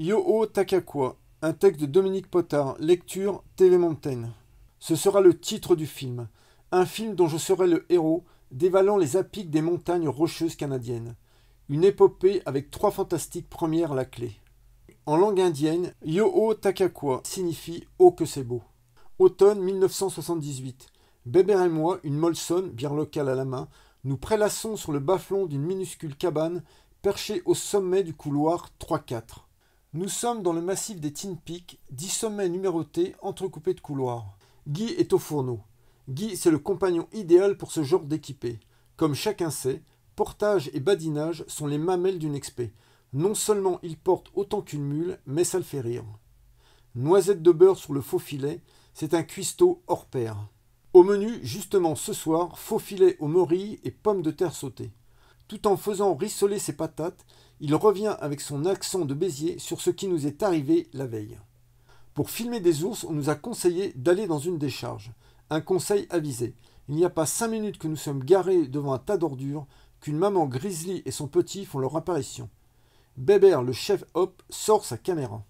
Yoho Takakwa un texte de Dominique Potard, lecture TV Mountain. Ce sera le titre du film, un film dont je serai le héros, dévalant les apics des montagnes rocheuses canadiennes. Une épopée avec trois fantastiques premières la clé. En langue indienne, Yoho Takakua signifie Oh que c'est beau. Automne 1978. Bébert et moi, une Molson, bière locale à la main, nous prélassons sur le bas d'une minuscule cabane perchée au sommet du couloir 3-4. Nous sommes dans le massif des Tin Peaks, dix sommets numérotés entrecoupés de couloirs. Guy est au fourneau. Guy, c'est le compagnon idéal pour ce genre d'équipé. Comme chacun sait, portage et badinage sont les mamelles d'une expé. Non seulement il porte autant qu'une mule, mais ça le fait rire. Noisette de beurre sur le faux filet, c'est un cuistot hors pair. Au menu, justement ce soir, faux filet aux morilles et pommes de terre sautées. Tout en faisant rissoler ses patates, il revient avec son accent de Béziers sur ce qui nous est arrivé la veille. Pour filmer des ours, on nous a conseillé d'aller dans une décharge. Un conseil avisé. Il n'y a pas cinq minutes que nous sommes garés devant un tas d'ordures qu'une maman grizzly et son petit font leur apparition. Bébert, le chef hop, sort sa caméra.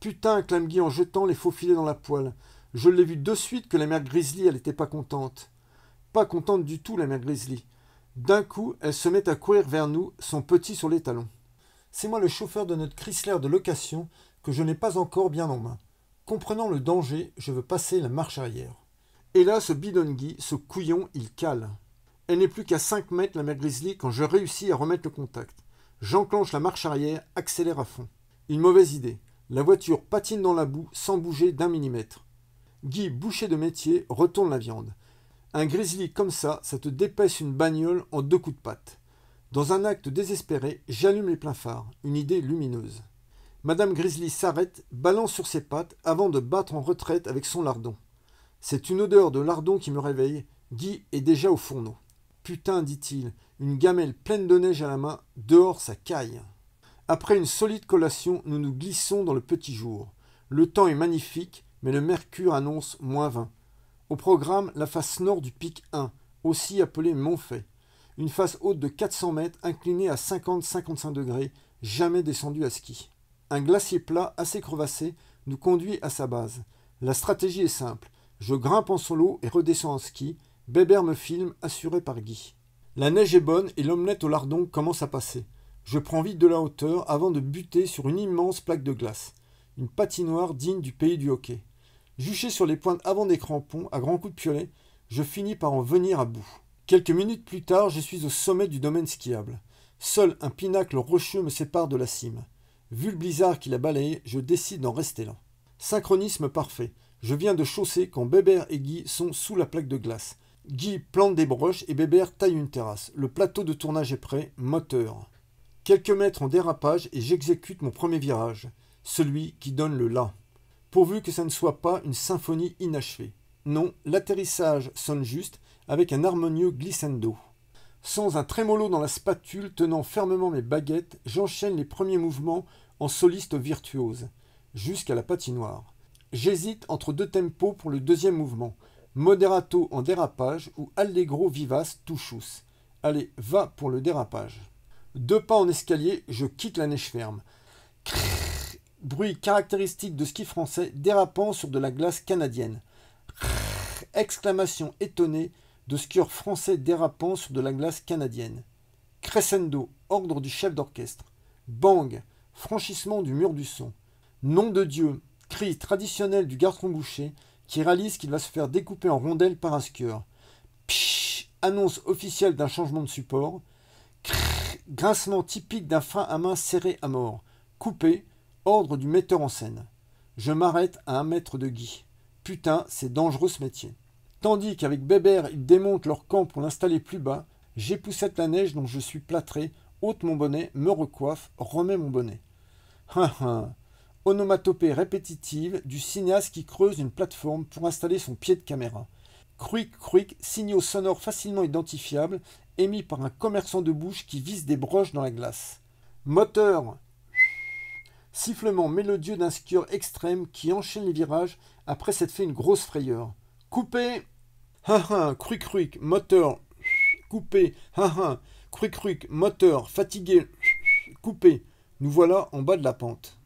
Putain, clame Guy en jetant les faux filets dans la poêle. Je l'ai vu de suite que la mère Grizzly, elle n'était pas contente. Pas contente du tout, la mère Grizzly. D'un coup, elle se met à courir vers nous, son petit sur les talons c'est moi le chauffeur de notre Chrysler de location que je n'ai pas encore bien en main. Comprenant le danger, je veux passer la marche arrière. Et là, ce Guy, ce couillon, il cale. Elle n'est plus qu'à 5 mètres, la mer Grizzly, quand je réussis à remettre le contact. J'enclenche la marche arrière, accélère à fond. Une mauvaise idée. La voiture patine dans la boue sans bouger d'un millimètre. Guy, boucher de métier, retourne la viande. Un grizzly comme ça, ça te dépaisse une bagnole en deux coups de patte. Dans un acte désespéré, j'allume les pleins phares, une idée lumineuse. Madame Grizzly s'arrête, balance sur ses pattes avant de battre en retraite avec son lardon. C'est une odeur de lardon qui me réveille. Guy est déjà au fourneau. Putain, dit-il, une gamelle pleine de neige à la main, dehors ça caille. Après une solide collation, nous nous glissons dans le petit jour. Le temps est magnifique, mais le mercure annonce moins 20. Au programme, la face nord du pic 1, aussi appelé une face haute de 400 mètres, inclinée à 50-55 degrés, jamais descendue à ski. Un glacier plat assez crevassé nous conduit à sa base. La stratégie est simple. Je grimpe en solo et redescends en ski. Bébert me filme, assuré par Guy. La neige est bonne et l'omelette au lardon commence à passer. Je prends vite de la hauteur avant de buter sur une immense plaque de glace. Une patinoire digne du pays du hockey. Juché sur les pointes avant des crampons à grands coups de piolet, je finis par en venir à bout. Quelques minutes plus tard, je suis au sommet du domaine skiable. Seul un pinacle rocheux me sépare de la cime. Vu le blizzard qui l'a balayé, je décide d'en rester là. Synchronisme parfait. Je viens de chausser quand Bébert et Guy sont sous la plaque de glace. Guy plante des broches et Bébert taille une terrasse. Le plateau de tournage est prêt, moteur. Quelques mètres en dérapage et j'exécute mon premier virage, celui qui donne le la. Pourvu que ça ne soit pas une symphonie inachevée. Non, l'atterrissage sonne juste avec un harmonieux glissando. Sans un trémolo dans la spatule tenant fermement mes baguettes, j'enchaîne les premiers mouvements en soliste virtuose, jusqu'à la patinoire. J'hésite entre deux tempos pour le deuxième mouvement, moderato en dérapage ou allegro vivace touchous. Allez, va pour le dérapage. Deux pas en escalier, je quitte la neige ferme. Crrr, bruit caractéristique de ski français dérapant sur de la glace canadienne. Crrr, exclamation étonnée, de skieurs français dérapant sur de la glace canadienne. Crescendo, ordre du chef d'orchestre. Bang, franchissement du mur du son. Nom de Dieu, cri traditionnel du garçon boucher qui réalise qu'il va se faire découper en rondelles par un skieur. Pshh, annonce officielle d'un changement de support. Crrr, grincement typique d'un frein à main serré à mort. Coupé, ordre du metteur en scène. Je m'arrête à un mètre de Guy. Putain, c'est dangereux ce métier. Tandis qu'avec Bébert, ils démontent leur camp pour l'installer plus bas, j'époussette la neige dont je suis plâtré, ôte mon bonnet, me recoiffe, remets mon bonnet. Hein, hein. Onomatopée répétitive du cinéaste qui creuse une plateforme pour installer son pied de caméra. Cruic, cruic, signaux sonores facilement identifiables, émis par un commerçant de bouche qui vise des broches dans la glace. Moteur Sifflement mélodieux d'un skieur extrême qui enchaîne les virages après s'être fait une grosse frayeur. Coupé ha, cruc moteur, coupé, ha, moteur, fatigué, coupé. Nous voilà en bas de la pente.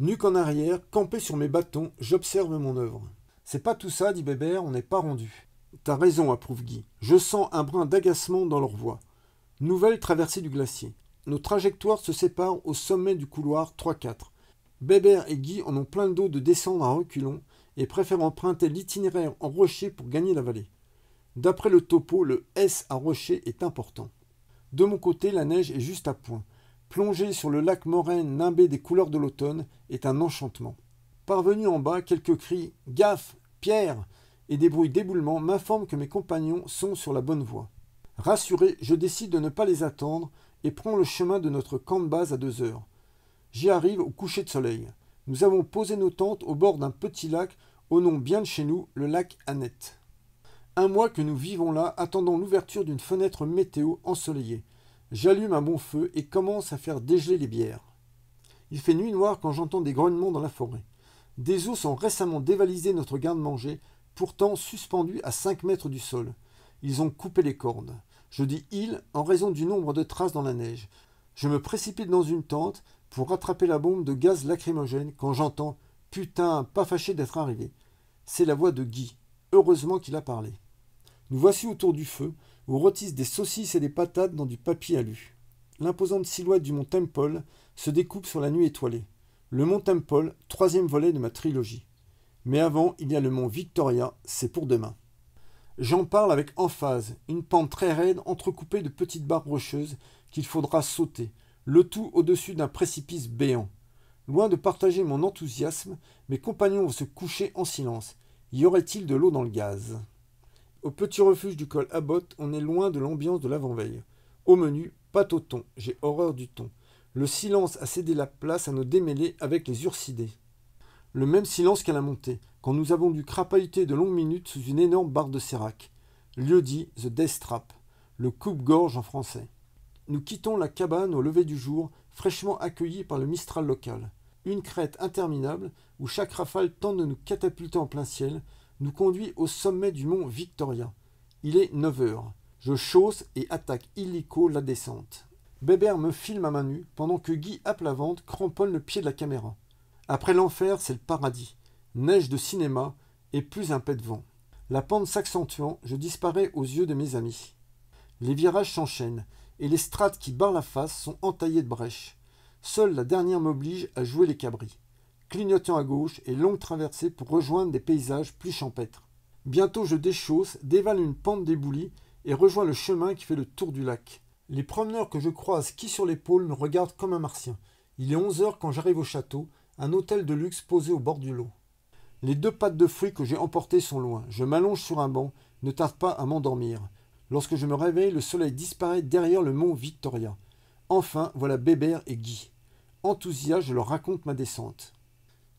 Nu qu'en arrière, campé sur mes bâtons, j'observe mon œuvre. C'est pas tout ça, dit Bébert, on n'est pas rendu. T'as raison, approuve Guy. Je sens un brin d'agacement dans leur voix. Nouvelle traversée du glacier. Nos trajectoires se séparent au sommet du couloir 3-4. Bébert et Guy en ont plein le dos de descendre à reculons, et préfère emprunter l'itinéraire en rocher pour gagner la vallée. D'après le topo, le S à rocher est important. De mon côté, la neige est juste à point. Plonger sur le lac Moraine nimbé des couleurs de l'automne est un enchantement. Parvenu en bas, quelques cris Gaffe Pierre et des bruits d'éboulement m'informent que mes compagnons sont sur la bonne voie. Rassuré, je décide de ne pas les attendre et prends le chemin de notre camp de base à deux heures. J'y arrive au coucher de soleil. Nous avons posé nos tentes au bord d'un petit lac au nom bien de chez nous, le lac Annette. Un mois que nous vivons là, attendant l'ouverture d'une fenêtre météo ensoleillée. J'allume un bon feu et commence à faire dégeler les bières. Il fait nuit noire quand j'entends des grognements dans la forêt. Des os ont récemment dévalisé notre garde-manger, pourtant suspendu à 5 mètres du sol. Ils ont coupé les cornes. Je dis ils en raison du nombre de traces dans la neige. Je me précipite dans une tente vous rattraper la bombe de gaz lacrymogène quand j'entends Putain, pas fâché d'être arrivé. C'est la voix de Guy. Heureusement qu'il a parlé. Nous voici autour du feu, où rôtissent des saucisses et des patates dans du papier alu. L'imposante silhouette du mont Temple se découpe sur la nuit étoilée. Le mont Temple, troisième volet de ma trilogie. Mais avant, il y a le mont Victoria, c'est pour demain. J'en parle avec emphase, une pente très raide entrecoupée de petites barres rocheuses qu'il faudra sauter, le tout au-dessus d'un précipice béant. Loin de partager mon enthousiasme, mes compagnons vont se coucher en silence. Y aurait-il de l'eau dans le gaz Au petit refuge du col Abbott, on est loin de l'ambiance de l'avant-veille. Au menu, pas au ton, j'ai horreur du ton. Le silence a cédé la place à nos démêlés avec les ursidés. Le même silence qu'à la montée, quand nous avons dû crapahuter de longues minutes sous une énorme barre de sérac. Lieu dit The Death Trap, le coupe-gorge en français. Nous quittons la cabane au lever du jour, fraîchement accueillis par le mistral local. Une crête interminable, où chaque rafale tente de nous catapulter en plein ciel, nous conduit au sommet du mont Victoria. Il est neuf heures. Je chausse et attaque illico la descente. Bébert me filme à main nue pendant que Guy vente cramponne le pied de la caméra. Après l'enfer, c'est le paradis. Neige de cinéma et plus un pet de vent. La pente s'accentuant, je disparais aux yeux de mes amis. Les virages s'enchaînent et les strates qui barrent la face sont entaillées de brèches. Seule la dernière m'oblige à jouer les cabris, clignotant à gauche et longue traversée pour rejoindre des paysages plus champêtres. Bientôt je déchausse, dévale une pente d'éboulis et rejoins le chemin qui fait le tour du lac. Les promeneurs que je croise qui sur l'épaule me regardent comme un martien. Il est onze heures quand j'arrive au château, un hôtel de luxe posé au bord du lot. Les deux pattes de fruits que j'ai emportées sont loin. Je m'allonge sur un banc, ne tarde pas à m'endormir. Lorsque je me réveille, le soleil disparaît derrière le mont Victoria. Enfin, voilà Bébert et Guy. Enthousiaste, je leur raconte ma descente.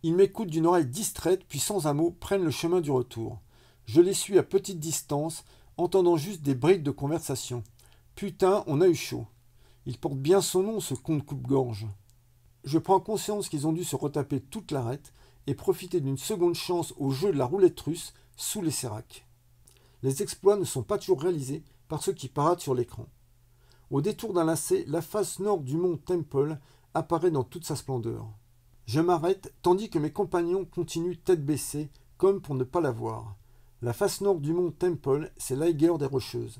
Ils m'écoutent d'une oreille distraite, puis sans un mot prennent le chemin du retour. Je les suis à petite distance, entendant juste des briques de conversation. Putain, on a eu chaud. Il porte bien son nom, ce con de coupe-gorge. Je prends conscience qu'ils ont dû se retaper toute l'arête et profiter d'une seconde chance au jeu de la roulette russe sous les séracs les exploits ne sont pas toujours réalisés par ceux qui paradent sur l'écran. Au détour d'un lacet, la face nord du mont Temple apparaît dans toute sa splendeur. Je m'arrête tandis que mes compagnons continuent tête baissée, comme pour ne pas la voir. La face nord du mont Temple, c'est l'Aiger des Rocheuses.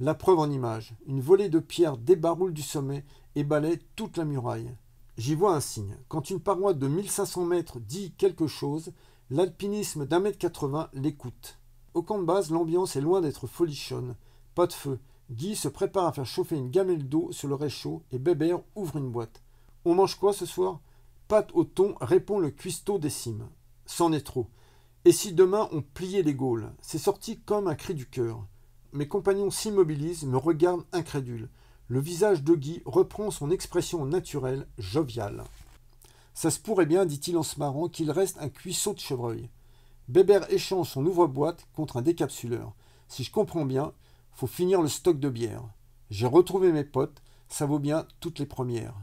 La preuve en image, une volée de pierres débaroule du sommet et balaie toute la muraille. J'y vois un signe. Quand une paroi de 1500 mètres dit quelque chose, l'alpinisme d'un mètre quatre-vingts l'écoute. Au camp de base, l'ambiance est loin d'être folichonne. Pas de feu. Guy se prépare à faire chauffer une gamelle d'eau sur le réchaud et Bébert ouvre une boîte. On mange quoi ce soir Pâte au thon, répond le cuistot des cimes. C'en est trop. Et si demain on pliait les Gaules C'est sorti comme un cri du cœur. Mes compagnons s'immobilisent, me regardent incrédules. Le visage de Guy reprend son expression naturelle, joviale. Ça se pourrait bien, dit-il en se marrant, qu'il reste un cuisseau de chevreuil. Bébert échange son ouvre-boîte contre un décapsuleur. Si je comprends bien, faut finir le stock de bière. J'ai retrouvé mes potes, ça vaut bien toutes les premières.